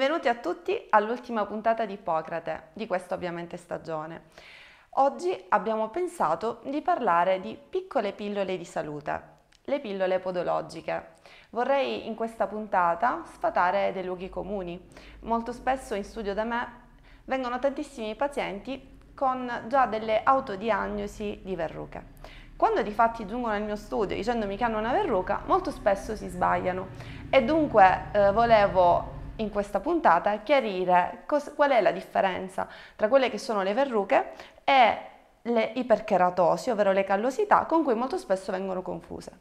Benvenuti a tutti all'ultima puntata di Ippocrate, di questa ovviamente stagione. Oggi abbiamo pensato di parlare di piccole pillole di salute, le pillole podologiche. Vorrei in questa puntata sfatare dei luoghi comuni. Molto spesso in studio da me vengono tantissimi pazienti con già delle autodiagnosi di verruche. Quando di fatti giungono al mio studio dicendomi che hanno una verruca, molto spesso si sbagliano e dunque eh, volevo in questa puntata chiarire cos- qual è la differenza tra quelle che sono le verruche e le ipercheratosi, ovvero le callosità con cui molto spesso vengono confuse.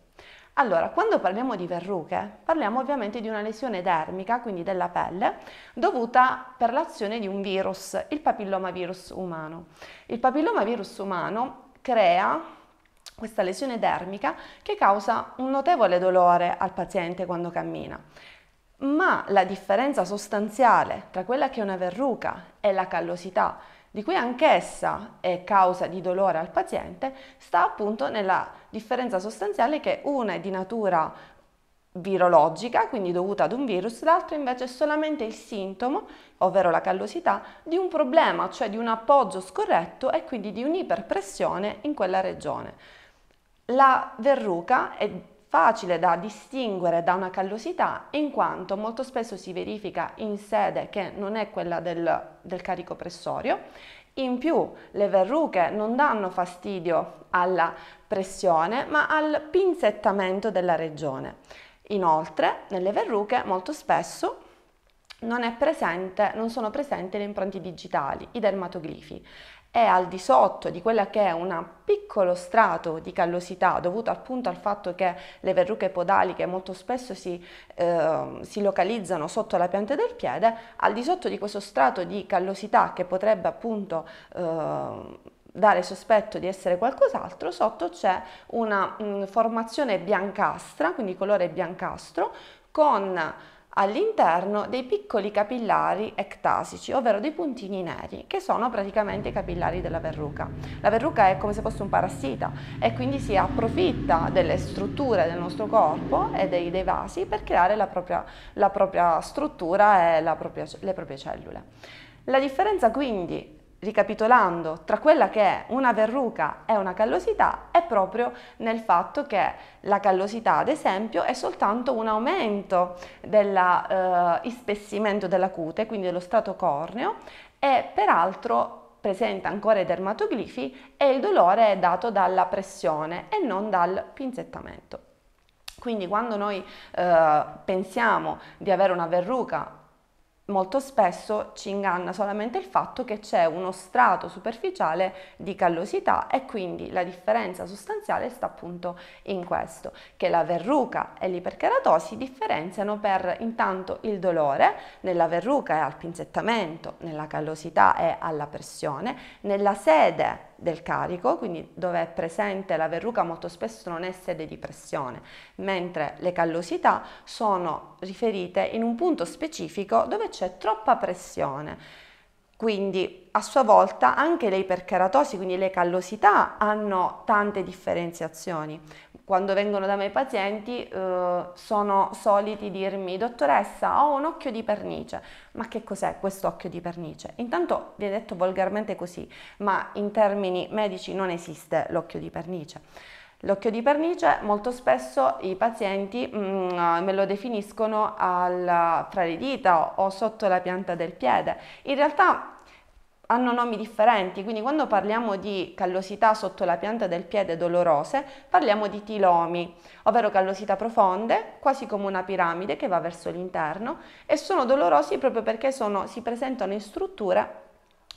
Allora, quando parliamo di verruche, parliamo ovviamente di una lesione dermica, quindi della pelle, dovuta per l'azione di un virus, il papillomavirus umano. Il papillomavirus umano crea questa lesione dermica che causa un notevole dolore al paziente quando cammina ma la differenza sostanziale tra quella che è una verruca e la callosità, di cui anch'essa è causa di dolore al paziente, sta appunto nella differenza sostanziale che una è di natura virologica, quindi dovuta ad un virus, l'altra invece è solamente il sintomo, ovvero la callosità, di un problema, cioè di un appoggio scorretto e quindi di un'iperpressione in quella regione. La verruca è facile da distinguere da una callosità in quanto molto spesso si verifica in sede che non è quella del, del carico pressorio. In più le verruche non danno fastidio alla pressione ma al pinzettamento della regione. Inoltre nelle verruche molto spesso non, presente, non sono presenti le impronte digitali, i dermatoglifi è al di sotto di quella che è un piccolo strato di callosità dovuto appunto al fatto che le verruche podaliche molto spesso si, eh, si, localizzano sotto la pianta del piede, al di sotto di questo strato di callosità che potrebbe appunto eh, dare sospetto di essere qualcos'altro, sotto c'è una mh, mm, formazione biancastra, quindi colore biancastro, con all'interno dei piccoli capillari ectasici, ovvero dei puntini neri, che sono praticamente i capillari della verruca. La verruca è come se fosse un parassita e quindi si approfitta delle strutture del nostro corpo e dei, dei vasi per creare la propria, la propria struttura e propria, le proprie cellule. La differenza quindi ricapitolando, tra quella che è una verruca e una callosità è proprio nel fatto che la callosità, ad esempio, è soltanto un aumento dell'ispessimento eh, della cute, quindi dello strato corneo, e peraltro presenta ancora i dermatoglifi e il dolore è dato dalla pressione e non dal pinzettamento. Quindi quando noi eh, pensiamo di avere una verruca molto spesso ci inganna solamente il fatto che c'è uno strato superficiale di callosità e quindi la differenza sostanziale sta appunto in questo, che la verruca e l'iperkeratosi differenziano per intanto il dolore, nella verruca è al pinzettamento, nella callosità è alla pressione, nella sede del carico, quindi dove è presente la verruca molto spesso non è sede di pressione, mentre le callosità sono riferite in un punto specifico dove c'è troppa pressione quindi a sua volta anche le ipercheratosi, quindi le callosità, hanno tante differenziazioni. Quando vengono da me i pazienti eh, sono soliti dirmi, dottoressa, ho un occhio di pernice. Ma che cos'è questo occhio di pernice? Intanto viene detto volgarmente così, ma in termini medici non esiste l'occhio di pernice. L'occhio di pernice molto spesso i pazienti mh, mm, eh, me lo definiscono al, fra eh, le dita o, sotto la pianta del piede. In realtà hanno nomi differenti, quindi quando parliamo di callosità sotto la pianta del piede dolorose, parliamo di tilomi, ovvero callosità profonde, quasi come una piramide che va verso l'interno, e sono dolorosi proprio perché sono, si presentano in strutture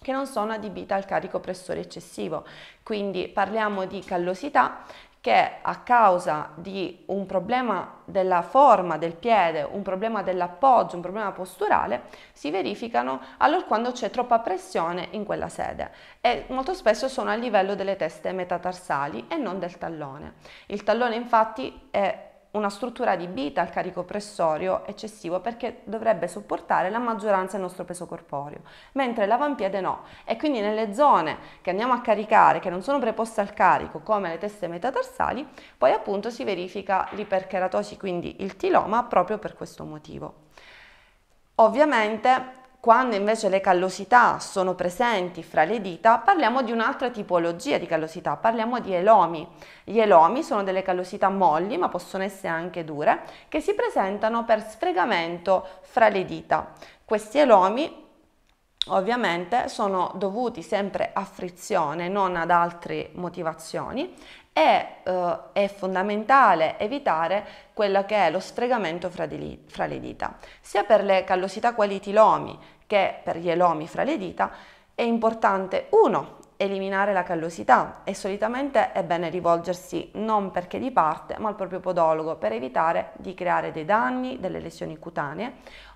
che non sono adibite al carico pressore eccessivo. Quindi parliamo di callosità che a causa di un problema della forma del piede, un problema dell'appoggio, un problema posturale, si verificano allora quando c'è troppa pressione in quella sede e molto spesso sono a livello delle teste metatarsali e non del tallone. Il tallone infatti è una struttura di vita al carico pressorio eccessivo perché dovrebbe sopportare la maggioranza del nostro peso corporeo, mentre l'avampiede no. E quindi nelle zone che andiamo a caricare, che non sono preposte al carico, come le teste metatarsali, poi appunto si verifica l'ipercheratosi, quindi il tiloma, proprio per questo motivo. Ovviamente quando invece le callosità sono presenti fra le dita, parliamo di un'altra tipologia di callosità, parliamo di elomi. Gli elomi sono delle callosità molli, ma possono essere anche dure, che si presentano per sfregamento fra le dita. Questi elomi ovviamente sono dovuti sempre a frizione, non ad altre motivazioni e eh, è fondamentale evitare quello che è lo sfregamento fra, di, fra le dita. Sia per le callosità quali i tilomi che per gli elomi fra le dita è importante, uno, eliminare la callosità e solitamente è bene rivolgersi non perché di parte ma al proprio podologo per evitare di creare dei danni, delle lesioni cutanee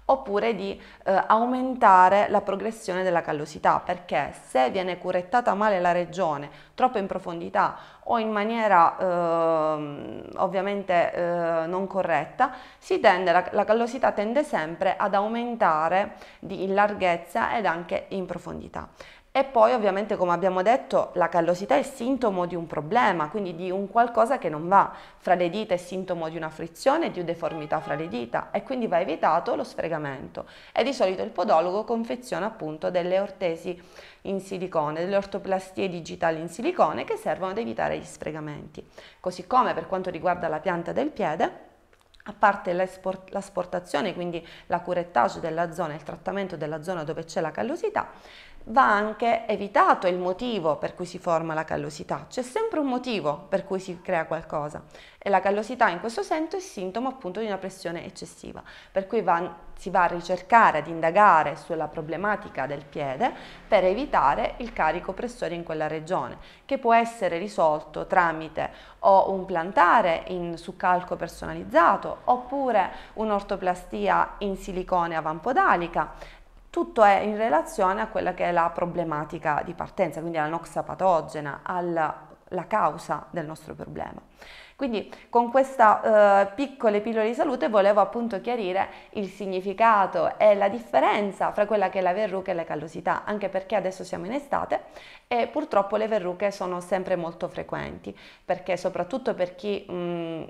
oppure di eh, aumentare la progressione della callosità perché se viene curettata male la regione troppo in profondità o in maniera eh, ovviamente eh, non corretta si tende, la, la callosità tende sempre ad aumentare di, in larghezza ed anche in profondità. E poi ovviamente come abbiamo detto la callosità è sintomo di un problema, quindi di un qualcosa che non va. Fra le dita è sintomo di una frizione, di una deformità fra le dita e quindi va evitato lo sfregamento. E di solito il podologo confeziona appunto delle ortesi in silicone, delle ortoplastie digitali in silicone che servono ad evitare gli sfregamenti. Così come per quanto riguarda la pianta del piede, a parte l'asportazione, quindi la curettage della zona il trattamento della zona dove c'è la callosità, va anche evitato il motivo per cui si forma la callosità. C'è sempre un motivo per cui si crea qualcosa e la callosità in questo senso è sintomo appunto di una pressione eccessiva, per cui va, si va a ricercare, ad indagare sulla problematica del piede per evitare il carico pressore in quella regione, che può essere risolto tramite o un plantare in, su calco personalizzato oppure un'ortoplastia in silicone avampodalica tutto è in relazione a quella che è la problematica di partenza, quindi alla noxa patogena, alla causa del nostro problema. Quindi con questa eh, piccole pillole di salute volevo appunto chiarire il significato e la differenza fra quella che è la verruca e la callosità, anche perché adesso siamo in estate e purtroppo le verruche sono sempre molto frequenti, perché soprattutto per chi mh, mm,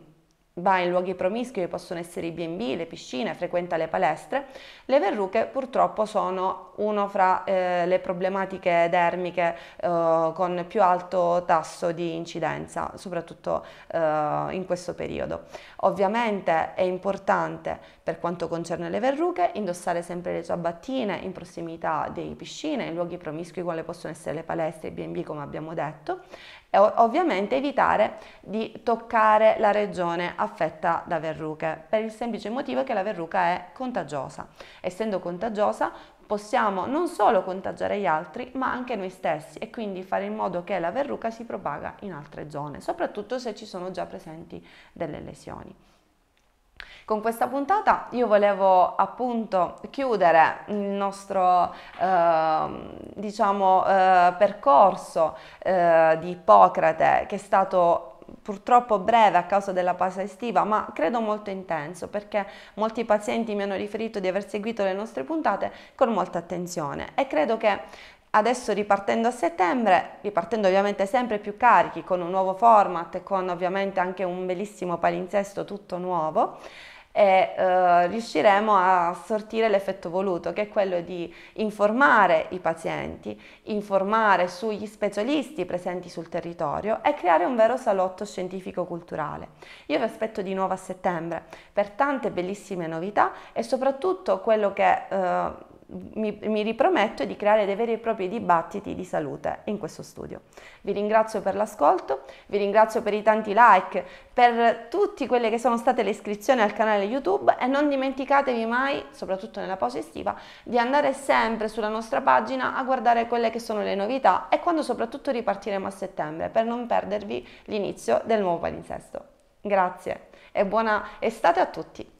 va in luoghi promiscui che possono essere i B&B, le piscine, frequenta le palestre, le verruche purtroppo sono uno fra eh, le problematiche dermiche eh, con più alto tasso di incidenza, soprattutto eh, in questo periodo. Ovviamente è importante per quanto concerne le verruche indossare sempre le ciabattine in prossimità dei piscine, in luoghi promiscui quali possono essere le palestre e i B&B come abbiamo detto e ovviamente evitare di toccare la regione affetta da verruche per il semplice motivo che la verruca è contagiosa. Essendo contagiosa possiamo non solo contagiare gli altri ma anche noi stessi e quindi fare in modo che la verruca si propaga in altre zone, soprattutto se ci sono già presenti delle lesioni. Con questa puntata io volevo appunto chiudere il nostro eh, diciamo eh, percorso eh, di Ippocrate che è stato purtroppo breve a causa della pausa estiva, ma credo molto intenso perché molti pazienti mi hanno riferito di aver seguito le nostre puntate con molta attenzione e credo che adesso ripartendo a settembre, ripartendo ovviamente sempre più carichi con un nuovo format e con ovviamente anche un bellissimo palinsesto tutto nuovo, e eh, riusciremo a sortire l'effetto voluto, che è quello di informare i pazienti, informare sugli specialisti presenti sul territorio e creare un vero salotto scientifico-culturale. Io vi aspetto di nuovo a settembre per tante bellissime novità e soprattutto quello che... Eh, mi, mi, riprometto di creare dei veri e propri dibattiti di salute in questo studio. Vi ringrazio per l'ascolto, vi ringrazio per i tanti like, per tutte quelle che sono state le iscrizioni al canale YouTube e non dimenticatevi mai, soprattutto nella pausa estiva, di andare sempre sulla nostra pagina a guardare quelle che sono le novità e quando soprattutto ripartiremo a settembre per non perdervi l'inizio del nuovo palinsesto. Grazie e buona estate a tutti!